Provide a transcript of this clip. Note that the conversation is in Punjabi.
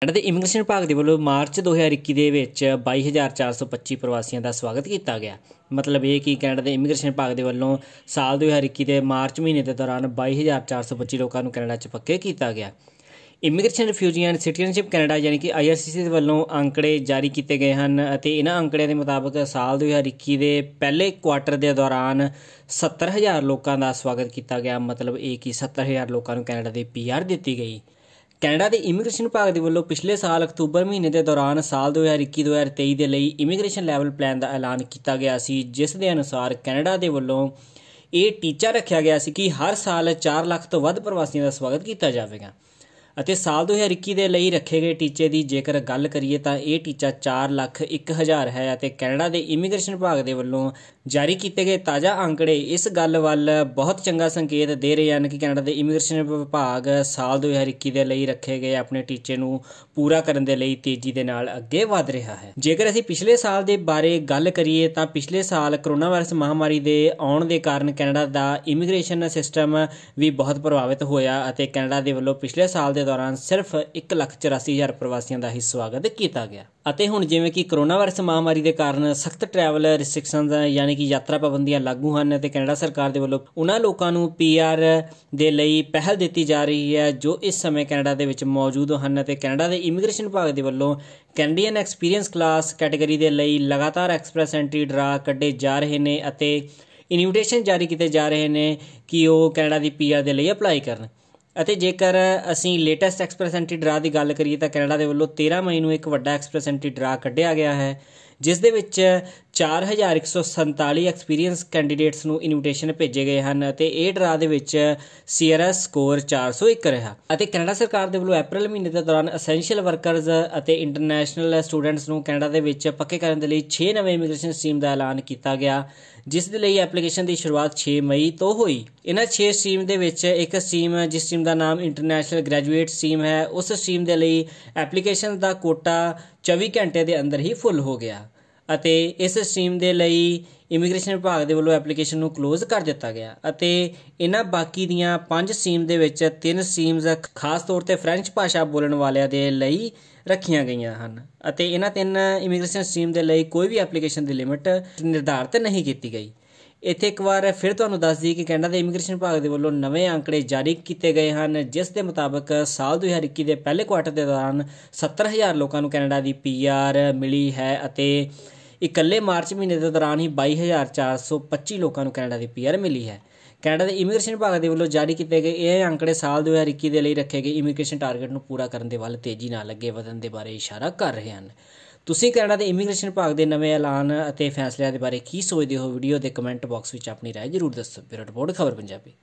ਕੈਨੇਡਾ ਦੇ ਇਮੀਗ੍ਰੇਸ਼ਨ ਵਿਭਾਗ ਦੇ ਵੱਲੋਂ ਮਾਰਚ 2021 ਦੇ ਵਿੱਚ 22425 ਪ੍ਰਵਾਸੀਆਂ ਦਾ ਸਵਾਗਤ ਕੀਤਾ ਗਿਆ ਮਤਲਬ ਇਹ ਕਿ ਕੈਨੇਡਾ ਦੇ ਇਮੀਗ੍ਰੇਸ਼ਨ ਵਿਭਾਗ ਦੇ ਵੱਲੋਂ ਸਾਲ 2021 ਦੇ ਮਾਰਚ ਮਹੀਨੇ ਦੇ ਦੌਰਾਨ 22425 ਲੋਕਾਂ ਨੂੰ ਕੈਨੇਡਾ 'ਚ ਪੱਕੇ ਕੀਤਾ ਗਿਆ immigration refugee and citizenship Canada ਯਾਨੀ ਕਿ ਆਈਆਰਸੀਸੀ ਦੇ ਵੱਲੋਂ ਅੰਕੜੇ ਜਾਰੀ ਕੀਤੇ ਗਏ ਹਨ ਅਤੇ ਇਹਨਾਂ ਅੰਕੜਿਆਂ ਦੇ ਮੁਤਾਬਕ ਸਾਲ 2021 ਦੇ ਪਹਿਲੇ ਕੁਆਟਰ ਦੇ ਦੌਰਾਨ 70000 ਲੋਕਾਂ ਦਾ ਸਵਾਗਤ ਕੀਤਾ ਗਿਆ ਮਤਲਬ ਇਹ ਕਿ 70000 ਲੋਕਾਂ ਨੂੰ ਕੈਨੇਡਾ ਦੇ ਪੀਆਰ ਦਿੱਤੀ ਗਈ ਕੈਨੇਡਾ ਦੇ ਇਮੀਗ੍ਰੇਸ਼ਨ ਵਿਭਾਗ ਦੇ ਵੱਲੋਂ ਪਿਛਲੇ ਸਾਲ ਅਕਤੂਬਰ ਮਹੀਨੇ ਦੇ ਦੌਰਾਨ ਸਾਲ 2021-2023 ਦੇ ਲਈ ਇਮੀਗ੍ਰੇਸ਼ਨ ਲੈਵਲ ਪਲਾਨ ਦਾ ਐਲਾਨ ਕੀਤਾ ਗਿਆ ਸੀ ਜਿਸ ਦੇ ਅਨੁਸਾਰ ਕੈਨੇਡਾ ਦੇ ਵੱਲੋਂ ਇਹ ਟੀਚਾ ਰੱਖਿਆ ਗਿਆ ਸੀ ਕਿ ਹਰ ਸਾਲ 4 ਲੱਖ ਤੋਂ ਵੱਧ ਪ੍ਰਵਾਸੀਆਂ ਦਾ ਸਵਾਗਤ ਕੀਤਾ ਜਾਵੇਗਾ ਅਤੇ ਸਾਲ 2021 ਦੇ ਲਈ ਰੱਖੇ ਗਏ ਟੀਚੇ ਦੀ ਜੇਕਰ ਗੱਲ ਕਰੀਏ ਤਾਂ ਇਹ ਟੀਚਾ 4 ਲੱਖ 1000 ਹੈ ਅਤੇ ਕੈਨੇਡਾ ਦੇ ਇਮੀਗ੍ਰੇਸ਼ਨ ਵਿਭਾਗ ਦੇ ਵੱਲੋਂ ਜਾਰੀ ਕੀਤੇ ਗਏ ਤਾਜ਼ਾ ਅੰਕੜੇ ਇਸ ਗੱਲ ਵੱਲ ਬਹੁਤ ਚੰਗਾ ਸੰਕੇਤ ਦੇ ਰਹੇ ਹਨ ਕਿ ਕੈਨੇਡਾ ਦੇ ਇਮੀਗ੍ਰੇਸ਼ਨ ਵਿਭਾਗ ਸਾਲ 2021 ਦੇ ਲਈ ਰੱਖੇ ਗਏ ਆਪਣੇ ਟੀਚੇ ਨੂੰ ਪੂਰਾ ਕਰਨ ਦੇ ਲਈ ਤੇਜ਼ੀ ਦੇ ਨਾਲ ਅੱਗੇ ਵਧ ਰਿਹਾ ਹੈ ਜੇਕਰ ਅਸੀਂ ਪਿਛਲੇ ਸਾਲ ਦੇ ਬਾਰੇ ਗੱਲ ਕਰੀਏ ਤਾਂ ਪਿਛਲੇ ਸਾਲ ਕਰੋਨਾ ਵਾਇਰਸ ਮਹਾਮਾਰੀ ਦੇ ਆਉਣ ਦੇ ਕਾਰਨ ਕੈਨੇਡਾ ਦਾ ਇਮੀਗ੍ਰੇਸ਼ਨ ਸਿਸਟਮ ਵੀ ਬਹੁਤ ਪ੍ਰਭਾਵਿਤ ਹੋਇਆ ਅਤੇ ਕੈਨੇਡਾ ਦੇ ਵੱਲੋਂ ਪਿਛਲੇ ਸਾਲ ਦੇ ਦੌਰਾਨ ਸਿਰਫ 184000 ਪ੍ਰਵਾਸੀਆਂ ਦਾ ਹੀ ਸਵਾਗਤ ਕੀਤਾ ਗਿਆ ਅਤੇ ਹੁਣ ਜਿਵੇਂ ਕਿ ਕੋਰੋਨਾ ਵਾਇਰਸ ਮਹਾਮਾਰੀ ਦੇ ਕਾਰਨ ਸਖਤ ਟਰੈਵਲ ਰੈਸਟ੍ਰਿਕਸ਼ਨਸ ਯਾਨੀ ਕਿ ਯਾਤਰਾ ਪਾਬੰਦੀਆਂ ਲਾਗੂ ਹਨ ਤੇ ਕੈਨੇਡਾ ਸਰਕਾਰ ਦੇ ਵੱਲੋਂ ਉਹਨਾਂ ਲੋਕਾਂ ਨੂੰ ਪੀਆਰ ਦੇ ਲਈ ਪਹਿਲ ਦਿੱਤੀ ਜਾ ਰਹੀ ਹੈ ਜੋ ਇਸ ਸਮੇਂ ਕੈਨੇਡਾ ਦੇ ਵਿੱਚ ਮੌਜੂਦ ਹਨ ਤੇ ਕੈਨੇਡਾ ਦੇ ਇਮੀਗ੍ਰੇਸ਼ਨ ਵਿਭਾਗ ਦੇ ਵੱਲੋਂ ਕੈਨੇਡੀਅਨ ਐਕਸਪੀਰੀਅੰਸ ਕਲਾਸ ਕੈਟਾਗਰੀ ਦੇ ਲਈ ਲਗਾਤਾਰ ਐਕਸਪ੍ਰੈਸ ਐਂਟਰੀ ਡਰਾ ਕੱਢੇ ਜਾ ਰਹੇ ਨੇ ਅਤੇ ਇਨਵੀਟੇਸ਼ਨ ਜਾਰੀ ਕੀਤੇ ਜਾ ਰਹੇ ਨੇ ਕਿ ਉਹ ਕੈਨੇਡਾ ਦੀ ਪੀਆਰ ਦੇ ਲਈ ਅਪਲਾਈ ਕਰਨ ਅਤੇ ਜੇਕਰ ਅਸੀਂ ਲੇਟੈਸਟ ਐਕਸਪ੍ਰੈਸ ਐਂਟੀ ਡਰਾ ਦੀ ਗੱਲ ਕਰੀਏ ਤਾਂ ਕੈਨੇਡਾ ਦੇ ਵੱਲੋਂ 13 ਮਈ ਨੂੰ ਇੱਕ ਵੱਡਾ ਐਕਸਪ੍ਰੈਸ ਐਂਟੀ ਡਰਾ ਕੱਢਿਆ ਗਿਆ ਹੈ ਜਿਸ ਦੇ ਵਿੱਚ 4147 ਐਕਸਪੀਰੀਅੰਸ ਕੈਂਡੀਡੇਟਸ ਨੂੰ ਇਨਵੀਟੇਸ਼ਨ ਭੇਜੇ ਗਏ ਹਨ ਅਤੇ ਇਹ ਡਰਾ ਦੇ ਵਿੱਚ ਸੀਆਰਐਸ ਸਕੋਰ 401 ਰਿਹਾ ਅਤੇ ਕੈਨੇਡਾ ਸਰਕਾਰ ਦੇ ਵੱਲੋਂ ਅਪ੍ਰੈਲ ਮਹੀਨੇ ਦੇ ਦੌਰਾਨ ਐਸੈਂਸ਼ੀਅਲ ਵਰਕਰਸ ਅਤੇ ਇੰਟਰਨੈਸ਼ਨਲ ਸਟੂਡੈਂਟਸ ਨੂੰ ਕੈਨੇਡਾ ਦੇ ਵਿੱਚ ਪੱਕੇ ਕਰਨ ਦੇ ਲਈ 6 ਨਵੇਂ ਇਮੀਗ੍ਰੇਸ਼ਨ ਸਟ੍ਰੀਮ ਦਾ ਐਲਾਨ ਕੀਤਾ ਗਿਆ ਜਿਸ ਦੇ ਲਈ ਐਪਲੀਕੇਸ਼ਨ ਦੀ ਸ਼ੁਰੂਆਤ 6 ਮਈ ਤੋਂ ਹੋਈ ਇਹਨਾਂ 6 ਸਟ੍ਰੀਮ ਦੇ ਵਿੱਚ ਇੱਕ ਸਟ੍ਰੀਮ ਜਿਸ ਸਟ੍ਰੀਮ ਦਾ ਨਾਮ ਇੰਟਰਨੈਸ਼ਨਲ ਗ੍ਰੈਜੂਏਟ ਸਟ੍ਰੀਮ ਹੈ ਉਸ ਸਟ੍ਰੀਮ ਦੇ ਲਈ ਐਪਲੀਕੇਸ਼ਨ ਦਾ ਕੋਟਾ 24 ਘੰਟੇ ਦੇ ਅੰਦਰ ਹੀ ਫੁੱਲ ਹੋ ਗਿਆ ਅਤੇ ਇਸ ਸਟ੍ਰੀਮ ਦੇ ਲਈ ਇਮੀਗ੍ਰੇਸ਼ਨ ਵਿਭਾਗ ਦੇ ਵੱਲੋਂ ਐਪਲੀਕੇਸ਼ਨ ਨੂੰ ক্লোਜ਼ ਕਰ ਦਿੱਤਾ ਗਿਆ ਅਤੇ ਇਹਨਾਂ ਬਾਕੀ ਦੀਆਂ ਪੰਜ ਸਟ੍ਰੀਮ ਦੇ ਵਿੱਚ ਤਿੰਨ ਸਟ੍ਰੀਮਸ ਖਾਸ ਤੌਰ ਤੇ ਫ੍ਰੈਂਚ ਭਾਸ਼ਾ ਬੋਲਣ ਵਾਲਿਆਂ ਦੇ ਲਈ ਰੱਖੀਆਂ ਗਈਆਂ ਹਨ ਅਤੇ ਇਹਨਾਂ ਤਿੰਨ ਇਮੀਗ੍ਰੇਸ਼ਨ ਸਟ੍ਰੀਮ ਦੇ ਲਈ ਕੋਈ ਵੀ ਐਪਲੀਕੇਸ਼ਨ ਦੀ ਲਿਮਿਟ ਨਿਰਧਾਰਤ ਨਹੀਂ ਕੀਤੀ ਗਈ ਇੱਥੇ ਇੱਕ ਵਾਰ ਫਿਰ ਤੁਹਾਨੂੰ ਦੱਸ ਦਈਏ ਕਿ ਕੈਨੇਡਾ ਦੇ ਇਮੀਗ੍ਰੇਸ਼ਨ ਵਿਭਾਗ ਦੇ ਵੱਲੋਂ ਨਵੇਂ ਅੰਕੜੇ ਜਾਰੀ ਕੀਤੇ ਗਏ ਹਨ ਜਿਸ ਦੇ ਮੁਤਾਬਕ ਸਾਲ 2021 ਦੇ ਪਹਿਲੇ ਕੁਆਰਟਰ ਦੇ ਦੌਰਾਨ 70000 ਲੋਕਾਂ ਨੂੰ ਕੈਨੇਡਾ ਦੀ ਪੀਆਰ ਮਿਲੀ ਹੈ ਅਤੇ ਇਕੱਲੇ ਮਾਰਚ ਮਹੀਨੇ ਦੇ ਦੌਰਾਨ ਹੀ 22425 ਲੋਕਾਂ ਨੂੰ ਕੈਨੇਡਾ ਦੀ ਪੀਆਰ ਮਿਲੀ ਹੈ ਕੈਨੇਡਾ ਦੇ ਇਮੀਗ੍ਰੇਸ਼ਨ ਵਿਭਾਗ ਦੇ ਵੱਲੋਂ ਜਾਰੀ ਕੀਤੇ ਗਏ ਇਹ ਅੰਕੜੇ ਸਾਲ 2021 ਦੇ ਲਈ ਰੱਖੇ ਗਏ ਇਮੀਗ੍ਰੇਸ਼ਨ ਟਾਰਗੇਟ ਨੂੰ ਪੂਰਾ ਕਰਨ ਦੇ ਵੱਲ ਤੇਜ਼ੀ ਨਾਲ ਅੱਗੇ ਵਧਣ ਦੇ ਬਾਰੇ ਇਸ਼ਾਰਾ ਕਰ ਰਹੇ ਹਨ ਤੁਸੀਂ ਕੈਨੇਡਾ ਦੇ ਇਮੀਗ੍ਰੇਸ਼ਨ ਵਿਭਾਗ ਦੇ ਨਵੇਂ ਐਲਾਨ ਅਤੇ ਫੈਸਲਿਆਂ ਦੇ ਬਾਰੇ ਕੀ ਸੋਚਦੇ ਹੋ ਵੀਡੀਓ ਦੇ ਕਮੈਂਟ ਬਾਕਸ ਵਿੱਚ ਆਪਣੀ رائے ਜ਼ਰੂਰ ਦੱਸੋ ਬਿਰਟ ਰਿਪੋਰਟ ਖਬਰ ਪੰਜਾਬੀ